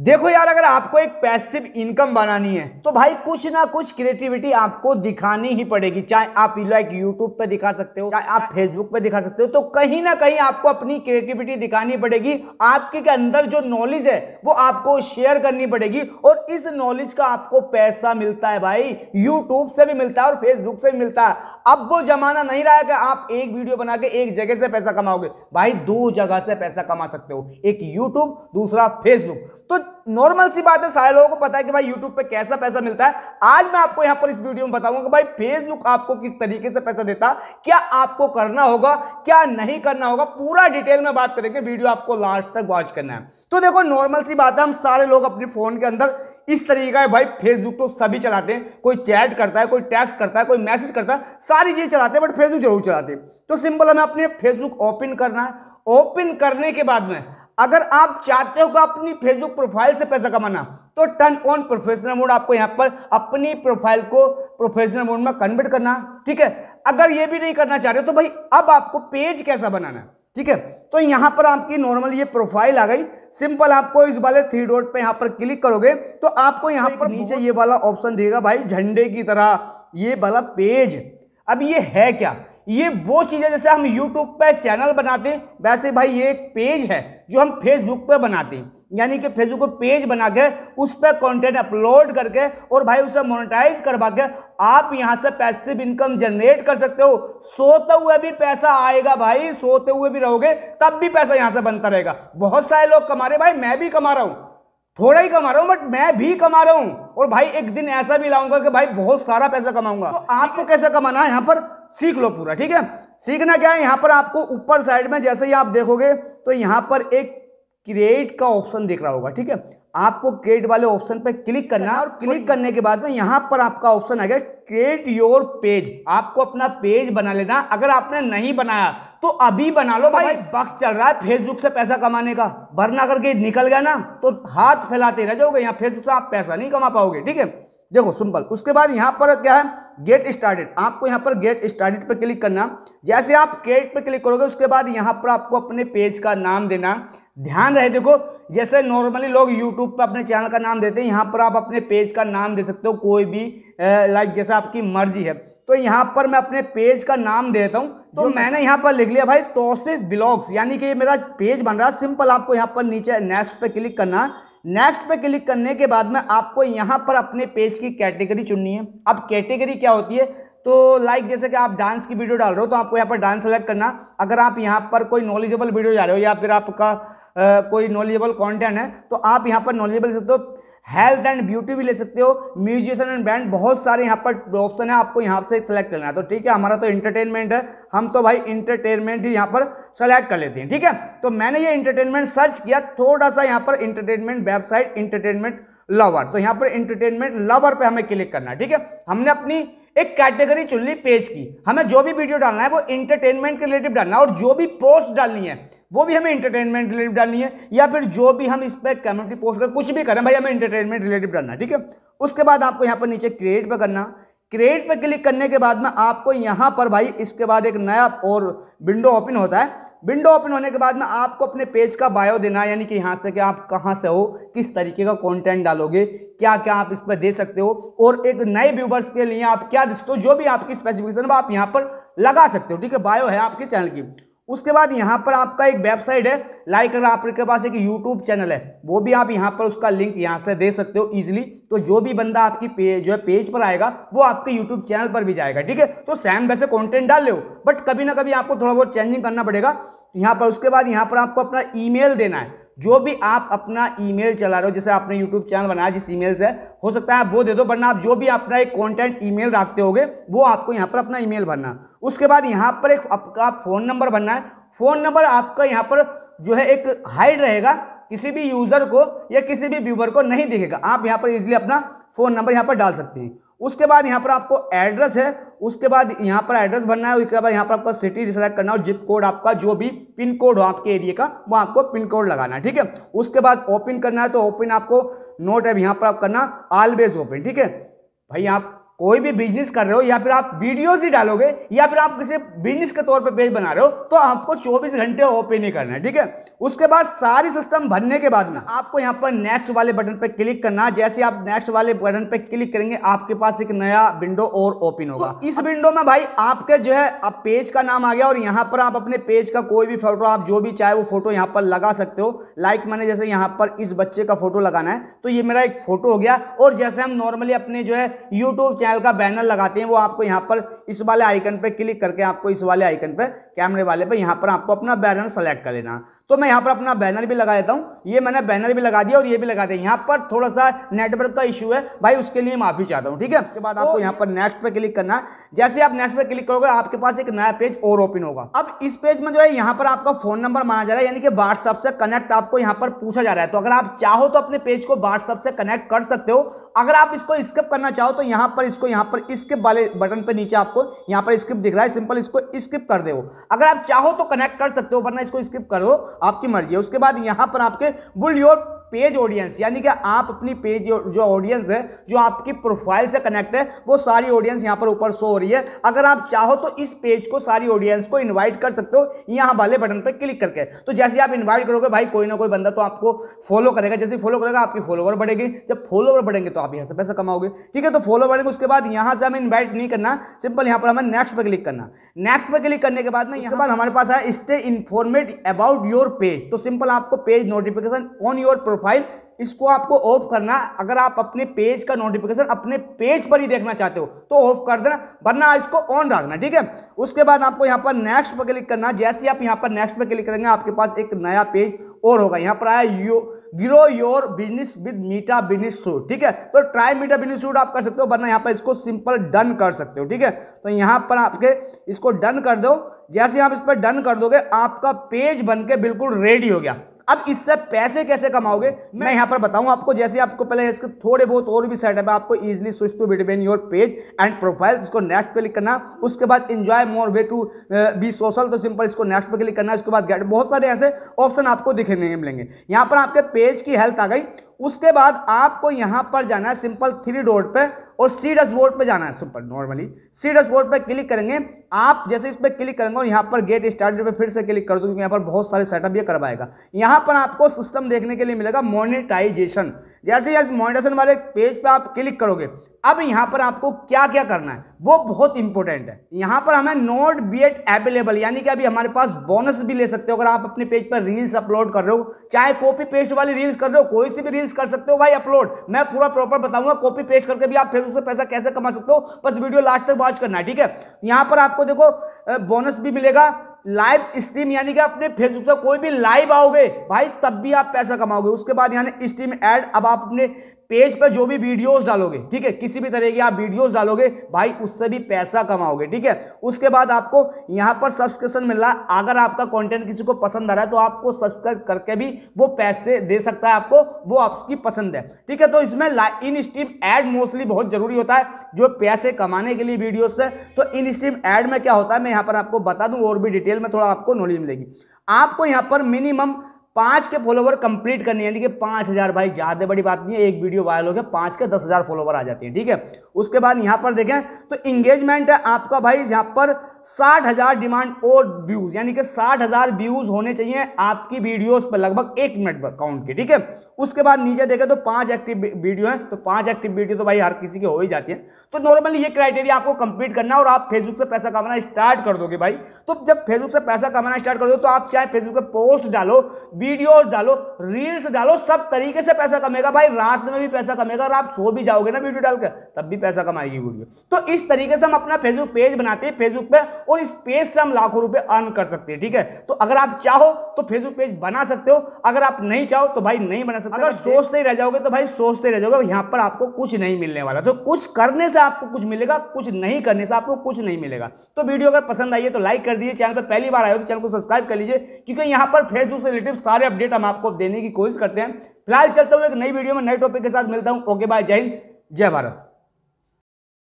देखो यार अगर आपको एक पैसिव इनकम बनानी है तो भाई कुछ ना कुछ क्रिएटिविटी आपको दिखानी ही पड़ेगी चाहे आप लाइक यूट्यूब पे दिखा सकते हो चाहे आप फेसबुक पे दिखा सकते हो तो कहीं ना कहीं आपको अपनी क्रिएटिविटी दिखानी पड़ेगी आपके के अंदर जो नॉलेज है वो आपको शेयर करनी पड़ेगी और इस नॉलेज का आपको पैसा मिलता है भाई यूट्यूब से भी मिलता है और फेसबुक से भी मिलता है अब वो जमाना नहीं रहा है कि आप एक वीडियो बना के एक जगह से पैसा कमाओगे भाई दो जगह से पैसा कमा सकते हो एक यूट्यूब दूसरा फेसबुक तो नॉर्मल सी बात है सारे लोगों को पता है कि भाई यूट्यूब पे कैसा पैसा मिलता है आज मैं आपको यहां पर इस वीडियो में बताऊंगा कि भाई फेसबुक आपको किस तरीके से पैसा देता क्या आपको करना होगा क्या नहीं करना होगा पूरा डिटेल में बात करेंगे वीडियो आपको लास्ट तक वॉच करना है तो देखो नॉर्मल सी बात है हम सारे लोग अपने फोन के अंदर इस तरीके का भाई फेसबुक तो सभी चलाते हैं कोई चैट करता है कोई टैक्स करता है कोई मैसेज करता है सारी चीज़ चलाते हैं बट फेसबुक जरूर चलाते हैं तो सिंपल हमें अपने फेसबुक ओपन करना है ओपन करने के बाद में अगर आप चाहते हो अपनी फेसबुक प्रोफाइल से पैसा कमाना तो टर्न ऑन प्रोफेशनल मोड आपको यहां पर अपनी प्रोफाइल को प्रोफेशनल मोड में कन्वर्ट करना ठीक है अगर ये भी नहीं करना चाह रहे हो तो भाई अब आपको पेज कैसा बनाना है ठीक है तो यहां पर आपकी नॉर्मल ये प्रोफाइल आ गई सिंपल आपको इस वाले थ्री डॉट पे यहां पर क्लिक करोगे तो आपको यहां पर नीचे ये वाला ऑप्शन देगा भाई झंडे की तरह ये वाला पेज अब ये है क्या ये वो चीज़ है जैसे हम यूट्यूब पर चैनल बनाते हैं वैसे भाई ये एक पेज है जो हम फेसबुक पर बनाते हैं यानी कि फेसबुक पर पेज बना के उस पर कंटेंट अपलोड करके और भाई उसे मोनेटाइज करवा के आप यहाँ से पैसिव इनकम जनरेट कर सकते हो सोते हुए भी पैसा आएगा भाई सोते हुए भी रहोगे तब भी पैसा यहाँ से बनता रहेगा बहुत सारे लोग कमा रहे भाई मैं भी कमा रहा हूँ थोड़ा ही कमा रहा हूँ बट मैं भी कमा रहा हूँ और भाई एक दिन ऐसा भी लाऊंगा कि भाई बहुत सारा पैसा कमाऊंगा तो आपको कैसे कमाना है यहाँ पर सीख लो पूरा ठीक है सीखना क्या है यहाँ पर आपको ऊपर साइड में जैसे ही आप देखोगे तो यहाँ पर एक क्रिएट का ऑप्शन देख रहा होगा ठीक है आपको क्रिएट वाले ऑप्शन पर क्लिक करना है और क्लिक करने के बाद में यहाँ पर आपका ऑप्शन आ गया क्रिएट योर पेज आपको अपना पेज बना लेना अगर आपने नहीं बनाया तो अभी बना लो भाई वक्त चल रहा है फेसबुक से पैसा कमाने का वरना करके निकल गया ना तो हाथ फैलाते रह जाओगे यहाँ फेसबुक से आप पैसा नहीं कमा पाओगे ठीक है देखो सिंपल उसके बाद यहाँ पर क्या है गेट स्टार्टेड आपको यहाँ पर गेट स्टार्टेड पर क्लिक करना जैसे आप गेट पर क्लिक करोगे उसके बाद यहाँ पर आपको अपने पेज का नाम देना ध्यान रहे देखो जैसे नॉर्मली लोग यूट्यूब पर अपने चैनल का नाम देते हैं यहाँ पर आप अपने पेज का नाम दे सकते हो कोई भी लाइक जैसा आपकी मर्जी है तो यहाँ पर मैं अपने पेज का नाम देता हूँ तो मैंने यहाँ पर लिख लिया भाई तोसिफ ब्लॉग्स यानी कि मेरा पेज बन रहा है सिंपल आपको यहाँ पर नीचे नेक्स्ट पर क्लिक करना नेक्स्ट पे क्लिक करने के बाद में आपको यहां पर अपने पेज की कैटेगरी चुननी है अब कैटेगरी क्या होती है तो लाइक जैसे कि आप डांस की वीडियो डाल रहे हो तो आपको यहाँ पर डांस सेलेक्ट करना अगर आप यहाँ पर कोई नॉलेजेबल वीडियो डाल रहे हो या फिर आपका कोई नॉलेजेबल कॉन्टेंट है तो आप यहाँ पर नॉलेजेबल ले सकते हो हेल्थ एंड ब्यूटी भी ले सकते हो म्यूजिशियन एंड बैंड बहुत सारे यहाँ पर ऑप्शन है आपको यहाँ से सेलेक्ट करना है तो ठीक है हमारा तो इंटरटेनमेंट है हम तो भाई इंटरटेनमेंट ही यहाँ पर सेलेक्ट कर लेते हैं ठीक है तो मैंने ये इंटरटेनमेंट सर्च किया थोड़ा सा यहाँ पर इंटरटेनमेंट वेबसाइट इंटरटेनमेंट लवर तो यहाँ पर एंटरटेनमेंट लवर पे हमें क्लिक करना है ठीक है हमने अपनी एक कैटेगरी चुन ली पेज की हमें जो भी वीडियो डालना है वो इंटरटेनमेंट के रिलेटिव डालना है और जो भी पोस्ट डालनी है वो भी हमें इंटरटेनमेंट रिलेटिव डालनी है या फिर जो भी हम इस पर कम्युनिटी पोस्ट करें कुछ भी करें भाई हमें इंटरटेनमेंट रिलेटिव डालना है ठीक है उसके बाद आपको यहाँ पर नीचे क्रिएट पर करना क्रिएट पर क्लिक करने के बाद में आपको यहाँ पर भाई इसके बाद एक नया और विंडो ओपन होता है विंडो ओपन होने के बाद में आपको अपने पेज का बायो देना है यानी कि यहाँ से कि आप कहाँ से हो किस तरीके का कंटेंट डालोगे क्या क्या आप इस पर दे सकते हो और एक नए व्यूवर्स के लिए आप क्या दिखते हो जो भी आपकी स्पेसिफिकेशन आप यहाँ पर लगा सकते हो ठीक है बायो है आपके चैनल की उसके बाद यहाँ पर आपका एक वेबसाइट है लाइक अगर आपके पास एक यूट्यूब चैनल है वो भी आप यहाँ पर उसका लिंक यहाँ से दे सकते हो ईजिली तो जो भी बंदा आपकी पे जो है पेज पर आएगा वो आपके यूट्यूब चैनल पर भी जाएगा ठीक है तो सेम वैसे कॉन्टेंट डाल लो बट कभी ना कभी आपको थोड़ा बहुत चेंजिंग करना पड़ेगा यहाँ पर उसके बाद यहाँ पर आपको अपना ई देना है जो भी आप अपना ईमेल चला रहे हो जैसे आपने यूट्यूब चैनल बनाया जिस ईमेल से हो सकता है आप वो दे दो वरना आप जो भी अपना एक कंटेंट ईमेल रखते होगे वो आपको यहाँ पर अपना ईमेल भरना उसके बाद यहाँ पर एक आपका फ़ोन नंबर भरना है फ़ोन नंबर आपका यहाँ पर जो है एक हाइड रहेगा किसी भी यूज़र को या किसी भी व्यूवर को नहीं दिखेगा आप यहाँ पर इजिली अपना फ़ोन नंबर यहाँ पर डाल सकते हैं उसके बाद यहाँ पर आपको एड्रेस है उसके बाद यहाँ पर एड्रेस भरना है उसके बाद यहाँ पर आपको सिटी सेलेक्ट करना है जिप कोड आपका जो भी पिन कोड हो आपके एरिया का वो आपको पिन कोड लगाना है ठीक है उसके बाद ओपन करना है तो ओपन आपको नोट है यहाँ पर आप करना ऑलवेज ओपन ठीक है भाई आप कोई भी बिजनेस कर रहे हो या फिर आप वीडियोज ही डालोगे या फिर आप किसी बिजनेस के तौर पे पेज बना रहे हो तो आपको 24 घंटे ओपन ही करना है ठीक है उसके बाद सारी सिस्टम भरने के बाद में आपको यहाँ पर नेक्स्ट वाले बटन पे क्लिक करना जैसे आप नेक्स्ट वाले बटन पे क्लिक करेंगे आपके पास एक नया विंडो और ओपन होगा तो इस विंडो में भाई आपके जो है आप पेज का नाम आ गया और यहाँ पर आप अपने पेज का कोई भी फोटो आप जो भी चाहे वो फोटो यहाँ पर लगा सकते हो लाइक मैंने जैसे यहाँ पर इस बच्चे का फोटो लगाना है तो ये मेरा एक फोटो हो गया और जैसे हम नॉर्मली अपने जो है यूट्यूब चैनल चैनल का बैनर लगाते हैं वो आपको यहाँ पर इस वाले आइकन पर क्लिक करके आपको इस वाले आइकन पर कैमरे वाले पर यहाँ पर आपको अपना बैनर सेलेक्ट कर लेना तो मैं यहाँ पर अपना बैनर भी लगा देता हूँ ये मैंने बैनर भी लगा दिया और ये भी लगा दिया यहाँ पर थोड़ा सा नेटवर्क का इशू है भाई उसके लिए माफ़ी चाहता हूँ ठीक है उसके बाद आपको यहाँ पर नेक्स्ट पर क्लिक करना जैसे आप नेक्स्ट पर क्लिक करोगे आपके पास एक नया पेज और ओपन होगा अब इस पेज में जो है यहाँ पर आपका फोन नंबर माना जा रहा है यानी कि व्हाट्सअप से कनेक्ट आपको यहाँ पर पूछा जा रहा है तो अगर आप चाहो तो अपने पेज को व्हाट्सअप से कनेक्ट कर सकते हो अगर आप इसको स्किप करना चाहो तो यहाँ पर इसको यहाँ पर स्किप वाले बटन पे नीचे आपको यहाँ पर स्किप दिख रहा है सिंपल इसको स्किप कर दो अगर आप चाहो तो कनेक्ट कर सकते हो वरना इसको स्किप करो आपकी मर्जी है उसके बाद यहाँ पर आपके बुल योर पेज ऑडियंस यानी कि आप अपनी पेज जो ऑडियंस है जो आपकी प्रोफाइल से कनेक्ट है वो सारी ऑडियंस यहाँ पर ऊपर शो हो रही है अगर आप चाहो तो इस पेज को सारी ऑडियंस को इन्वाइट कर सकते हो यहाँ वाले बटन पर क्लिक करके तो जैसे आप इन्वाइट करोगे भाई कोई ना कोई बंदा तो आपको फॉलो करेगा जैसे फॉलो करेगा आपकी फॉलोवर बढ़ेगी जब फॉलोवर बढ़ेंगे तो आप यहाँ से पैसा कमाओगे ठीक है तो फॉलो बढ़ेंगे उसके बाद यहाँ से हमें इन्वाइट नहीं करना सिंपल यहाँ पर हमें नेक्स्ट पर क्लिक करना नेक्स्ट पर क्लिक करने के बाद में यहाँ बाद हमारे पास है stay informed about your page तो सिंपल आपको page notification on your profile इसको आपको ऑफ करना अगर आप अपने पेज का नोटिफिकेशन अपने पेज पर ही देखना चाहते हो तो ऑफ कर देना वरना इसको ऑन रखना ठीक है उसके बाद आपको यहां पर नेक्स्ट पर क्लिक करना जैसे ही आप यहां पर नेक्स्ट पर क्लिक करेंगे आपके पास एक नया पेज और होगा यहां पर आया यो grow your business with Meta business suite ठीक है तो ट्राई मीटा बिजनेस सूट आप कर सकते हो वरना यहाँ पर इसको सिंपल डन कर सकते हो ठीक है तो यहाँ पर आपके इसको डन कर दो जैसे आप इस पर डन कर दोगे आपका पेज बनके बिल्कुल रेडी हो गया अब इससे पैसे कैसे कमाओगे मैं यहां पर बताऊं आपको जैसे आपको पहले इसके थोड़े बहुत और भी सेटअप है आपको easily switch to between your page and profile इसको नेक्स्ट पे क्लिक करना उसके बाद enjoy more way to be social तो सिंपल इसको नेक्स्ट पे क्लिक करना उसके बाद गेट बहुत सारे ऐसे ऑप्शन आपको दिखने मिलेंगे यहां पर आपके पेज की हेल्थ आ गई उसके बाद आपको यहां पर जाना है सिंपल थ्री डोर पे और सी डस बोर्ड पे जाना है simple normally see dashboard पे क्लिक करेंगे आप जैसे इस पर क्लिक करेंगे और यहां पर गेट स्टार्टेड पे फिर से क्लिक कर दो क्योंकि यहाँ पर बहुत सारे सेटअप ये करवाएगा यहां पर आपको सिस्टम देखने के लिए मिलेगा मोनिटाइजेशन जैसे जैसे मोनिटाइजेशन वाले पेज पर पे आप क्लिक करोगे अब यहाँ पर आपको क्या क्या करना है वो बहुत इंपॉर्टेंट है यहाँ पर हमें नोट बी एट अवेलेबल यानी कि अभी हमारे पास बोनस भी ले सकते हो अगर आप अपने पेज पर रील्स अपलोड कर रहे हो चाहे कॉपी पेस्ट वाली रील्स कर रहे हो कोई सी भी रील्स कर सकते हो भाई अपलोड मैं पूरा प्रॉपर बताऊंगा कॉपी पेस्ट करके भी आप फिर उससे पैसा कैसे कमा सकते हो बस वीडियो लास्ट तक वॉच करना ठीक है यहाँ पर आपको देखो बोनस भी मिलेगा लाइव स्ट्रीम यानी कि अपने फेसबुक से कोई भी लाइव आओगे भाई तब भी आप पैसा कमाओगे उसके बाद यानी स्ट्रीम ऐड अब आप अपने पेज पर जो भी वीडियोस डालोगे ठीक है किसी भी तरह की आप वीडियोस डालोगे भाई उससे भी पैसा कमाओगे ठीक है उसके बाद आपको यहाँ पर सब्सक्रिप्शन मिल रहा है अगर आपका कंटेंट किसी को पसंद आ रहा है तो आपको सब्सक्राइब करके भी वो पैसे दे सकता है आपको वो आपकी पसंद है ठीक है तो इसमें इन स्ट्रीम एड मोस्टली बहुत जरूरी होता है जो पैसे कमाने के लिए वीडियोज से तो इन स्ट्रीम एड में क्या होता है मैं यहाँ पर आपको बता दूँ और भी डिटेल डिटेल में थोड़ा आपको नॉलेज मिलेगी आपको यहाँ पर मिनिमम पाँच के फॉलोवर कंप्लीट करने यानी कि पाँच हज़ार भाई ज़्यादा बड़ी बात नहीं है एक वीडियो वायरल हो गया पाँच के दस हज़ार फॉलोवर आ जाते हैं ठीक है उसके बाद यहाँ पर देखें तो इंगेजमेंट है आपका भाई यहाँ पर साठ हज़ार डिमांड और व्यूज़ यानी कि साठ हज़ार व्यूज़ होने चाहिए आपकी वीडियोज़ पर लगभग एक मिनट पर काउंट की ठीक है उसके बाद नीचे देखें तो पाँच एक्टिव वीडियो है तो पाँच एक्टिव वीडियो तो भाई हर किसी की हो ही जाती तो है तो नॉर्मली ये क्राइटेरिया आपको कंप्लीट करना और आप फेसबुक से पैसा कमाना स्टार्ट कर दोगे भाई तो जब फेसबुक से पैसा कमाना स्टार्ट कर दो तो आप चाहे फेसबुक पर पोस्ट डालो वीडियोस डालो रील्स डालो सब तरीके से पैसा कमेगा भाई रात में भी पैसा कमेगा और आप सो भी जाओगे ना वीडियो डालकर तब भी पैसा कमाएगी वीडियो तो इस तरीके से हम अपना फेसबुक पेज बनाते हैं फेसबुक पे और इस पेज से हम लाखों रुपए अर्न कर सकते हैं ठीक है तो अगर आप चाहो तो फेसबुक पेज बना सकते हो अगर आप नहीं चाहो तो भाई नहीं बना सकते अगर सोचते ही रह जाओगे तो भाई सोचते रह जाओगे यहाँ पर आपको कुछ नहीं मिलने वाला तो कुछ करने से आपको कुछ मिलेगा कुछ नहीं करने से आपको कुछ नहीं मिलेगा तो वीडियो अगर पसंद आई है तो लाइक कर दीजिए चैनल पर पहली बार आए हो तो चैनल को सब्सक्राइब कर लीजिए क्योंकि यहाँ पर फेसबुक से रिलेटिव सारे अपडेट हम आपको देने की कोशिश करते हैं फिलहाल चलता हूँ एक नई वीडियो में नए टॉपिक के साथ मिलता हूँ ओके बाय जय हिंद जय भारत